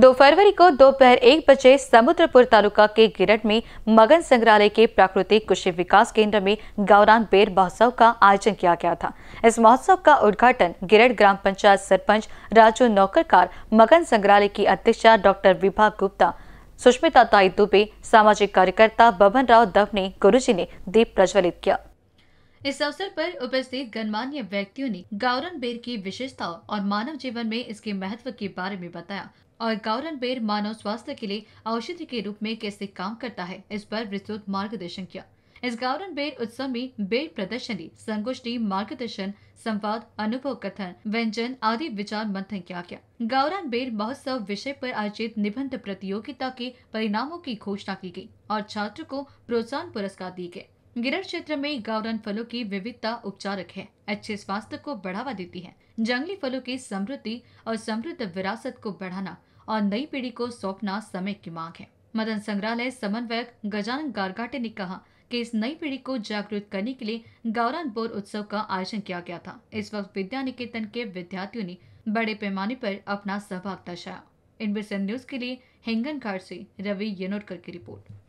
दो फरवरी को दोपहर एक बजे समुद्रपुर तालुका के गिरट में मगन संग्रहालय के प्राकृतिक कृषि विकास केंद्र में गौरान बेर महोत्सव का आयोजन किया गया था इस महोत्सव का उद्घाटन गिरट ग्राम पंचायत सरपंच राजू नौकरकार मगन संग्रहालय की अध्यक्षा डॉक्टर विभा गुप्ता सुष्मिता ताई दुबे सामाजिक कार्यकर्ता बबन राव दव ने गुरुजी ने दीप प्रज्वलित किया इस अवसर पर उपस्थित गणमान्य व्यक्तियों ने गावरन बेर की विशेषताओं और मानव जीवन में इसके महत्व के बारे में बताया और गावरन बेर मानव स्वास्थ्य के लिए औषधि के रूप में कैसे काम करता है इस पर विस्तृत मार्गदर्शन किया इस गावरन बेर उत्सव में बेर प्रदर्शनी संगोष्ठी मार्गदर्शन संवाद अनुभव कथन व्यंजन आदि विचार मंथन किया गया गावरन बेर महोत्सव विषय पर आयोजित निबंध प्रतियोगिता के परिणामों की घोषणा की गई और छात्रों को प्रोत्साहन पुरस्कार दिए गए गिरर क्षेत्र में गावरन फलों की विविधता उपचारक है अच्छे स्वास्थ्य को बढ़ावा देती है जंगली फलों की समृद्धि और समृद्ध विरासत को बढ़ाना और नई पीढ़ी को सौंपना समय की मांग है मदन संग्रहालय समन्वयक गजानन गारगाटे ने कहा कि इस नई पीढ़ी को जागरूक करने के लिए गौरान बोर उत्सव का आयोजन किया गया था इस वक्त विद्या निकेतन के विद्यार्थियों ने बड़े पैमाने पर अपना सहभाग दर्शाया इनबिसन न्यूज के लिए हिंगन घाट से रवि येनोरकर की रिपोर्ट